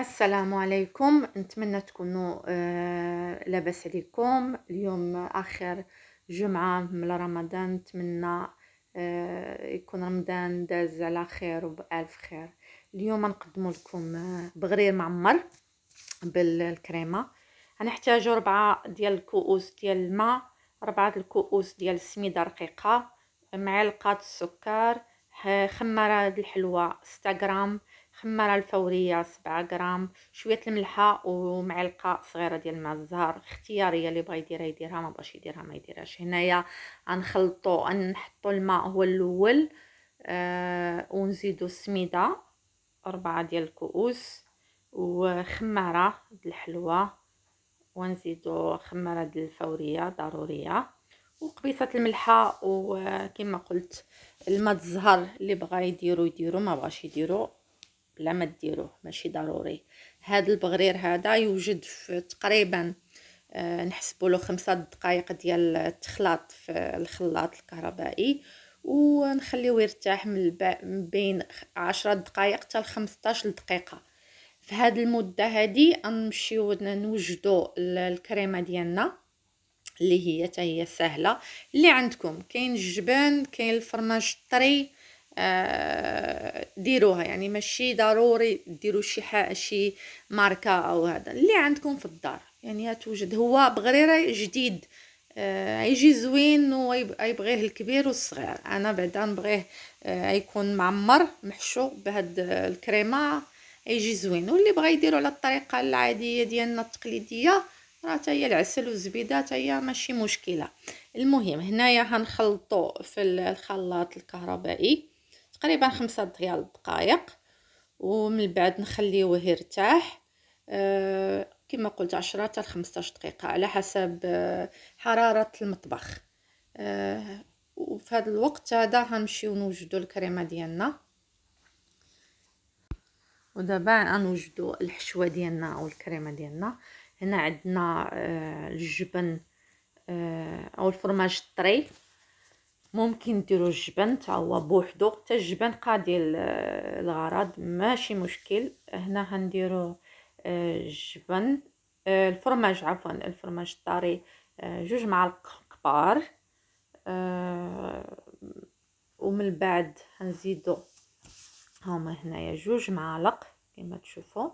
السلام عليكم نتمنى تكونوا آه لاباس عليكم اليوم اخر جمعه من رمضان نتمنى آه يكون رمضان داز على خير وبالف خير اليوم نقدم لكم آه، بغرير معمر بالكريمه هنحتاج ربعة ديال الكؤوس ديال الماء ربعة الكؤوس ديال السميده رقيقه معلقه السكر خماره الحلوى 6 غرام خمارة الفورية سبعة غرام شوية الملحة ومعلقة صغيرة ديال ماء الزهر اختيارية اللي بغا يديرها يديرها ما بغاش يديرها ما يديرهاش هنايا غنخلطو غنحطو الماء هو الاول آه ونزيدو السميدة أربعة ديال الكؤوس وخمارة د الحلوى ونزيدو خمارة د الفورية ضرورية وقبيصة الملحة وكما قلت الماء الزهر اللي بغا يديرو يديرو ما بغاش يديرو لا ما ديروه ماشي ضروري هاد البغرير هذا يوجد في تقريبا آه، نحسبوا له خمسة دقائق ديال التخلاط في الخلاط الكهربائي ونخليه يرتاح من بين عشرة دقائق حتى 15 دقيقه في هاد المده هادي نمشيو نوجدوا الكريمه ديالنا اللي هي تاهي سهله اللي عندكم كاين الجبن كاين الفرماج الطري آه، ديروها يعني ماشي ضروري ديروا شي شي ماركه او هذا اللي عندكم في الدار يعني توجد هو بغريره جديد آه، يجي زوين ويبغيه الكبير والصغير انا بعدا نبغيه آه، يكون معمر محشو بهاد الكريمه يجي زوين واللي بغى يديرو على الطريقه العاديه ديالنا التقليديه راه حتى هي العسل والزبيده حتى هي ماشي مشكله المهم هنايا هنخلطو في الخلاط الكهربائي تقريبا خمسة ديال الدقائق ومن بعد نخليوه يرتاح أه كما قلت عشرة حتى 15 دقيقه على حسب آه، حراره المطبخ أه وفي هذا الوقت هذا غنمشيو نوجدو الكريمه ديالنا ودابا غنوجدو الحشوه ديالنا او الكريمه ديالنا هنا عندنا آه، الجبن آه، او الفرماج الطري ممكن ديروا الجبن حتى هو بوحدو حتى الجبن قاضي الغرض ماشي مشكل هنا غنديروا الجبن آه، آه، الفرماج عفوا الفرماج الطري آه، جوج معالق كبار ومن بعد غنزيدو هما هنايا جوج معالق كما تشوفوا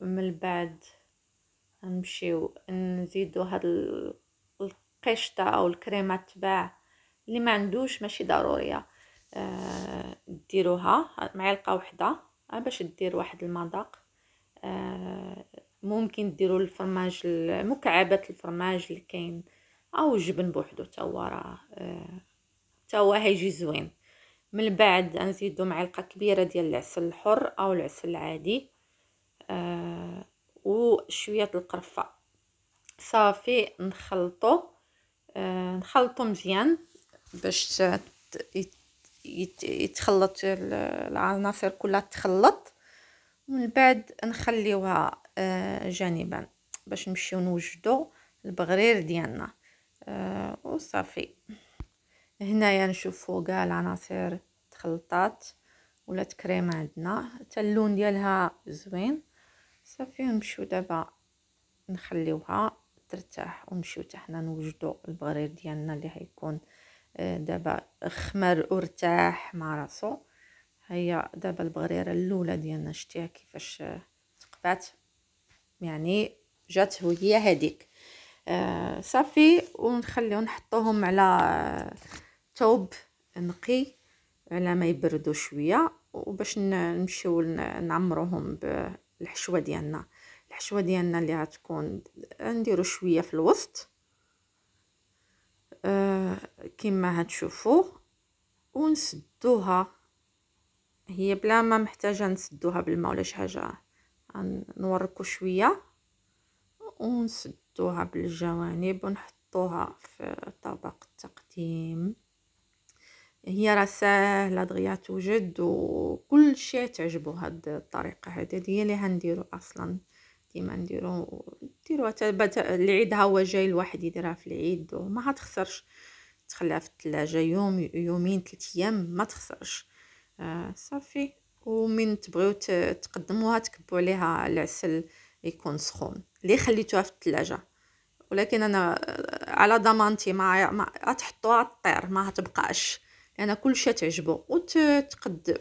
من بعد نمشيو نزيدو هاد القشطه او الكريمه تباع اللي ما عندوش ماشي ضروريه آه، ديروها معلقه وحده آه، باش دير واحد المذاق آه، ممكن ديروا الفرماج مكعبات الفرماج اللي كاين او الجبن بوحدو تا هو راه تا هو هيجي زوين من بعد نزيدو معلقه كبيره ديال العسل الحر او العسل العادي وشويه القرفه صافي نخلطو نخلطو مزيان باش يتخلط العناصر كلها تخلط من بعد نخليوها آه، جانبا باش نمشيو نوجدو البغرير ديالنا آه، وصافي هنايا نشوفو كاع العناصر تخلطات ولا كريمه عندنا حتى اللون ديالها زوين صافي نمشيو دابا نخليوها ترتاح ونمشيو حتى حنا نوجدوا البغرير ديالنا اللي هيكون آه، دابا خمر ورتاح مع راسو هيا دابا البغريره الاولى ديالنا شتيها كيفاش آه، تقبات يعني جات هي هذيك آه، صافي ونخليو نحطوهم على ثوب نقي على ما يبردوا شويه وباش نمشيو نعمروهم بالحشوه ديالنا الحشوه ديالنا اللي غتكون نديرو شويه في الوسط آه كما هتشوفو ونسدوها هي بلا ما محتاجه نسدوها بالماء ولا شي حاجه نوركو شويه ونسدوها بالجوانب ونحطوها في طبق التقديم هي راه ساهله دغيا توجد وكل شيء تعجبو هاد الطريقه هذه هي اللي هنديرو اصلا ديما نديرو ديرو العيد ها هو جاي الواحد يديرها في العيد وما تخسرش تخليها في الثلاجه يوم يومين ثلاث ايام ما تخسرش آه صافي ومن تبغيو تقدموها تكبوا عليها العسل يكون سخون اللي خليتوها في الثلاجه ولكن انا آه، على ضمانتي ما ما تحطوها طير ما تبقاش لان يعني كل شيء تعجبو وتقد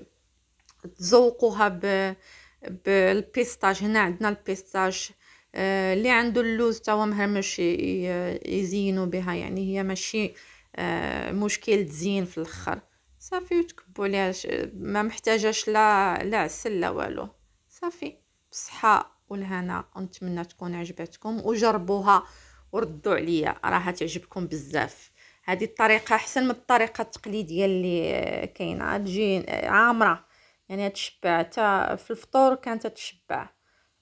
تذوقوها ب بالبيستاج هنا عندنا البيستاج آه اللي عنده اللوز تا هو مهرمش يزينو بها يعني هي ماشي آه مشكل تزين في الاخر صافي وتكبوا عليها ما محتاجاش لا لا عسل لا والو صافي بالصحه والهنا ونتمنى تكون عجبتكم وجربوها وردوا عليا راها تعجبكم بزاف هذه الطريقه احسن من الطريقه التقليديه اللي آه، كاينه تجي آه، عامره يعني تشبع حتى في الفطور كانت تشبع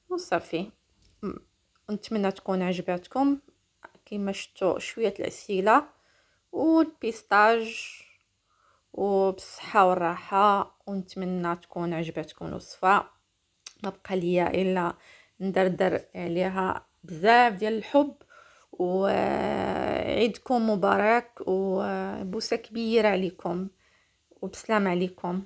وصافي نتمنى تكون عجبتكم كما شفتوا شويه العسيله والبيستاج وبالصحه والراحه ونتمنى تكون عجبتكم الوصفه ما بقى ليا الا ندردر عليها بزاف ديال الحب وعيدكم مبارك وبوسه كبيره عليكم وبسلام عليكم